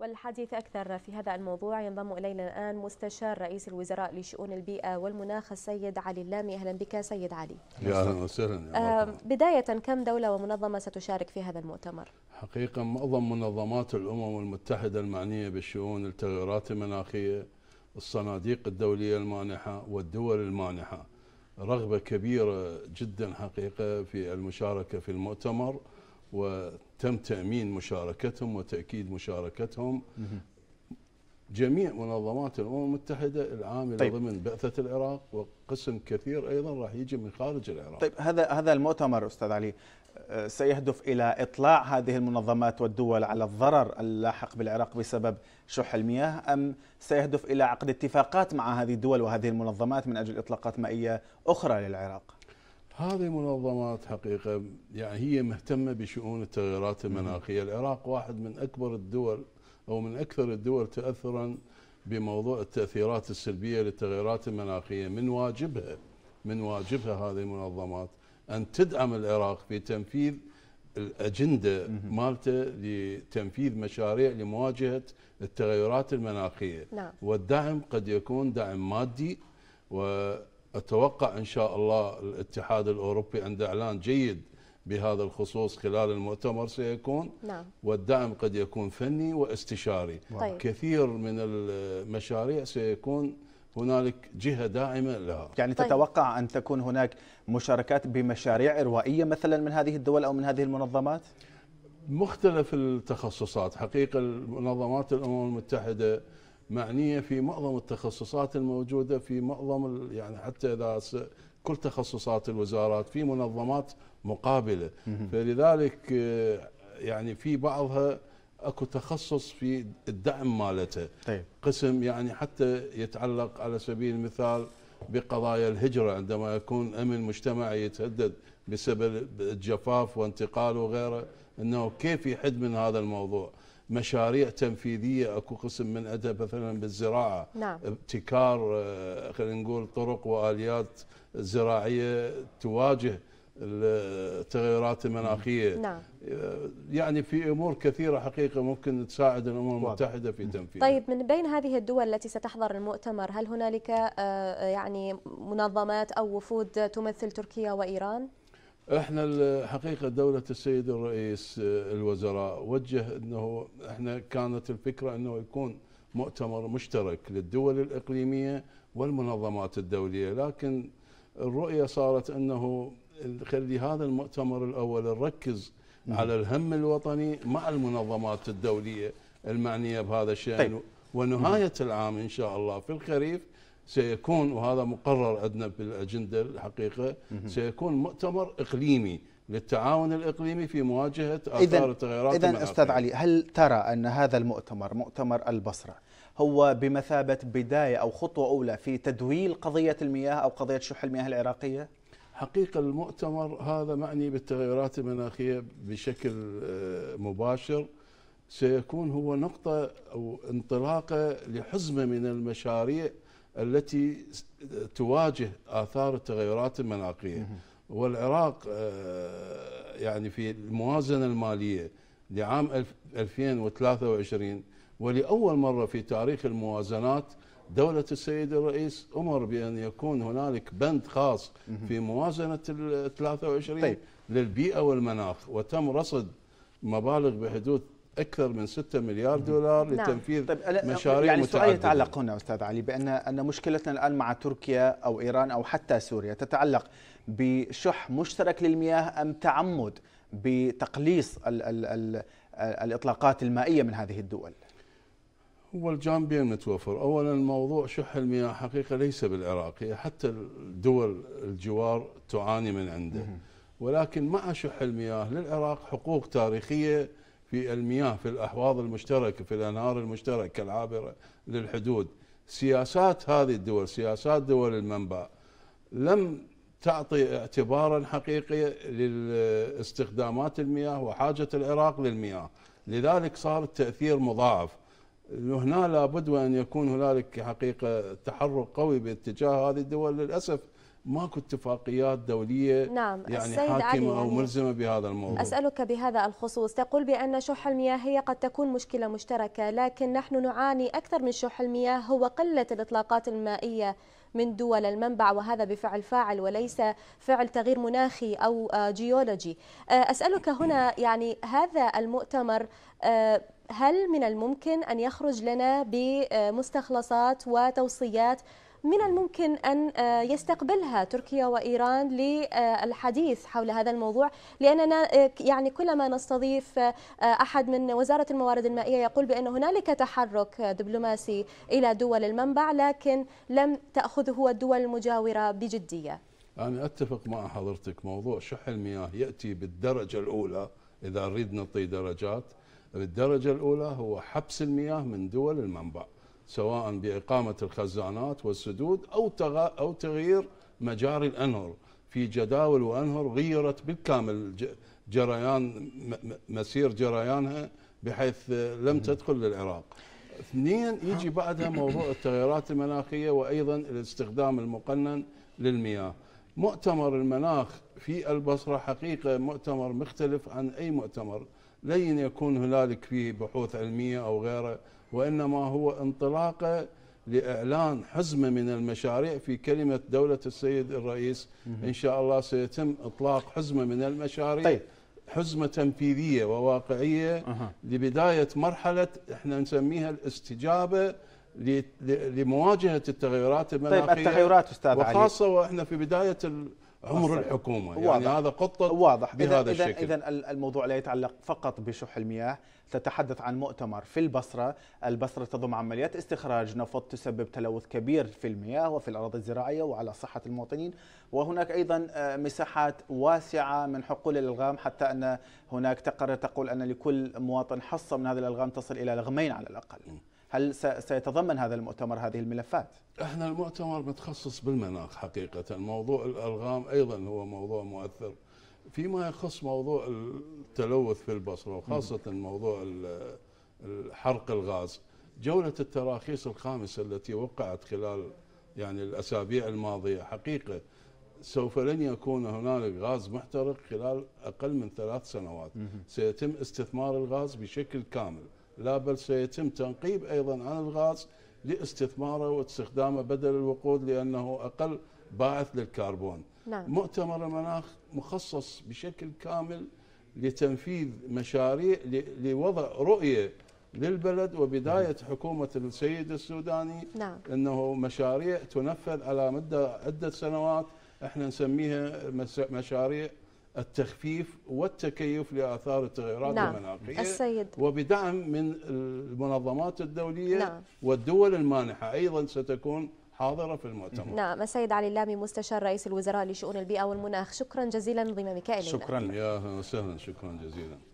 والحديث أكثر في هذا الموضوع ينضم إلينا الآن مستشار رئيس الوزراء لشؤون البيئة والمناخ السيد علي اللامي أهلا بك سيد علي يا أهلا وسهلا آه، بداية كم دولة ومنظمة ستشارك في هذا المؤتمر؟ حقيقة معظم منظمات الأمم المتحدة المعنية بالشؤون التغيرات المناخية الصناديق الدولية المانحة والدول المانحة رغبة كبيرة جدا حقيقة في المشاركة في المؤتمر وتم تأمين مشاركتهم وتأكيد مشاركتهم جميع منظمات الأمم المتحدة العاملة طيب. ضمن بعثة العراق وقسم كثير أيضا راح يجي من خارج العراق طيب هذا هذا المؤتمر أستاذ علي آه، سيهدف إلى إطلاع هذه المنظمات والدول على الضرر اللاحق بالعراق بسبب شح المياه أم سيهدف إلى عقد اتفاقات مع هذه الدول وهذه المنظمات من أجل إطلاقات مائية أخرى للعراق؟ هذه منظمات حقيقة يعني هي مهتمة بشؤون التغيرات المناخية العراق واحد من أكبر الدول أو من أكثر الدول تأثرا بموضوع التأثيرات السلبية للتغيرات المناخية من واجبها من واجبها هذه المنظمات أن تدعم العراق في تنفيذ الأجندة مالته لتنفيذ مشاريع لمواجهة التغيرات المناخية نعم. والدعم قد يكون دعم مادي و أتوقع إن شاء الله الاتحاد الأوروبي عند إعلان جيد بهذا الخصوص خلال المؤتمر سيكون نعم. والدعم قد يكون فني واستشاري طيب. كثير من المشاريع سيكون هنالك جهه داعمه لها يعني طيب. تتوقع ان تكون هناك مشاركات بمشاريع اروائيه مثلا من هذه الدول او من هذه المنظمات مختلف التخصصات حقيقه المنظمات الامم المتحده معنيه في معظم التخصصات الموجوده في معظم يعني حتى اذا كل تخصصات الوزارات في منظمات مقابله فلذلك آه، يعني في بعضها اكو تخصص في الدعم مالته طيب. قسم يعني حتى يتعلق على سبيل المثال بقضايا الهجره عندما يكون امن مجتمعي يتهدد بسبب الجفاف وانتقال وغيره انه كيف يحد من هذا الموضوع مشاريع تنفيذيه اكو قسم من ادها مثلا بالزراعه نعم. ابتكار آه، خلينا نقول طرق واليات زراعيه تواجه التغيرات المناخيه نعم. آه، يعني في امور كثيره حقيقه ممكن تساعد الامم المتحده في تنفيذها. طيب من بين هذه الدول التي ستحضر المؤتمر هل هنالك آه، يعني منظمات او وفود تمثل تركيا وايران؟ احنا الحقيقه دوله السيد الرئيس آه، الوزراء وجه انه احنا كانت الفكره انه يكون مؤتمر مشترك للدول الاقليميه والمنظمات الدوليه لكن الرؤيه صارت انه خلي هذا المؤتمر الاول نركز على الهم الوطني مع المنظمات الدوليه المعنيه بهذا الشان طيب. ونهايه العام ان شاء الله في الخريف سيكون وهذا مقرر عندنا في الاجنده الحقيقه سيكون مؤتمر اقليمي للتعاون الاقليمي في مواجهه اثار التغيرات اذا استاذ علي هل ترى ان هذا المؤتمر مؤتمر البصره هو بمثابه بدايه او خطوه اولى في تدويل قضيه المياه او قضيه شح المياه العراقيه؟ حقيقه المؤتمر هذا معني بالتغيرات المناخيه بشكل آه، مباشر سيكون هو نقطه او انطلاقه لحزمه من المشاريع التي تواجه آثار التغيرات المناخية والعراق آه، يعني في الموازنة المالية لعام 2023 ولأول مرة في تاريخ الموازنات دولة السيد الرئيس أمر بأن يكون هنالك بند خاص في موازنة ال 23 طيب. للبيئة والمناخ وتم رصد مبالغ بحدود اكثر من 6 مليار دولار نعم. لتنفيذ طيب مشاريع يعني السؤال يتعلق هنا استاذ علي بان ان مشكلتنا الان مع تركيا او ايران او حتى سوريا تتعلق بشح مشترك للمياه ام تعمد بتقليص الـ الـ الـ الاطلاقات المائيه من هذه الدول؟ هو الجانبين متوفر، اولا موضوع شح المياه حقيقه ليس بالعراقي حتى الدول الجوار تعاني من عنده. ولكن مع شح المياه للعراق حقوق تاريخيه في المياه في الأحواض المشتركة في الأنهار المشتركة العابرة للحدود سياسات هذه الدول سياسات دول المنبع لم تعطي اعتبارا حقيقي لاستخدامات المياه وحاجة العراق للمياه لذلك صار التأثير مضاعف هنا لابد وأن يكون هنالك حقيقة تحرك قوي باتجاه هذه الدول للأسف ماكو اتفاقيات دوليه نعم. يعني حاكمه علي او يعني ملزمه بهذا الموضوع اسالك بهذا الخصوص تقول بان شح المياه هي قد تكون مشكله مشتركه لكن نحن نعاني اكثر من شح المياه هو قله الاطلاقات المائيه من دول المنبع وهذا بفعل فاعل وليس فعل تغيير مناخي او آه، جيولوجي آه، اسالك هنا يعني هذا المؤتمر آه، هل من الممكن ان يخرج لنا بمستخلصات وتوصيات من الممكن أن آه، يستقبلها تركيا وإيران للحديث حول هذا الموضوع لأننا آه، يعني كلما نستضيف آه، أحد من وزارة الموارد المائية يقول بأن هنالك تحرك دبلوماسي إلى دول المنبع لكن لم تأخذه الدول المجاورة بجدية أنا أتفق مع حضرتك موضوع شح المياه يأتي بالدرجة الأولى إذا أريد نعطي درجات بالدرجة الأولى هو حبس المياه من دول المنبع سواء باقامه الخزانات والسدود او او تغيير مجاري الانهر في جداول وانهر غيرت بالكامل جريان مسير جريانها بحيث لم تدخل للعراق. اثنين يجي بعدها موضوع التغيرات المناخيه وايضا الاستخدام المقنن للمياه. مؤتمر المناخ في البصرة حقيقة مؤتمر مختلف عن أي مؤتمر لن يكون هنالك فيه بحوث علمية أو غيره وإنما هو انطلاقة لإعلان حزمة من المشاريع في كلمة دولة السيد الرئيس إن شاء الله سيتم إطلاق حزمة من المشاريع طيب. حزمة تنفيذية وواقعية أه. لبداية مرحلة احنا نسميها الاستجابة لمواجهه التغيرات طيب، المناخيه طيب التغيرات استاذ وخاصة علي وخاصه واحنا في بدايه عمر الحكومه يعني هذا خطه واضح بهذا إذن الشكل اذا الموضوع لا يتعلق فقط بشح المياه تتحدث عن مؤتمر في البصره البصره تضم عمليات استخراج نفط تسبب تلوث كبير في المياه وفي الاراضي الزراعيه وعلى صحه المواطنين وهناك ايضا آه، مساحات واسعه من حقول الالغام حتى ان هناك تقارير تقول ان لكل مواطن حصه من هذه الالغام تصل الى لغمين على الاقل هل سيتضمن هذا المؤتمر هذه الملفات؟ احنا المؤتمر متخصص بالمناخ حقيقة موضوع الألغام أيضا هو موضوع مؤثر فيما يخص موضوع التلوث في البصرة وخاصة موضوع حرق الغاز جولة التراخيص الخامسة التي وقعت خلال يعني الأسابيع الماضية حقيقة سوف لن يكون هنالك غاز محترق خلال أقل من ثلاث سنوات سيتم استثمار الغاز بشكل كامل لا بل سيتم تنقيب أيضا عن الغاز لاستثماره واستخدامه بدل الوقود لأنه أقل باعث للكربون نعم. مؤتمر المناخ مخصص بشكل كامل لتنفيذ مشاريع لوضع رؤية للبلد وبداية نعم. حكومة السيد السوداني نعم. أنه مشاريع تنفذ على مدة عدة سنوات احنا نسميها مشاريع التخفيف والتكيف لآثار التغيرات نعم. المناخية السيد. وبدعم من المنظمات الدولية نعم. والدول المانحة أيضا ستكون حاضرة في المؤتمر نعم السيد علي اللامي مستشار رئيس الوزراء لشؤون البيئة والمناخ شكرا جزيلا انضمامك إلينا شكرا يا وسهلا شكرا جزيلا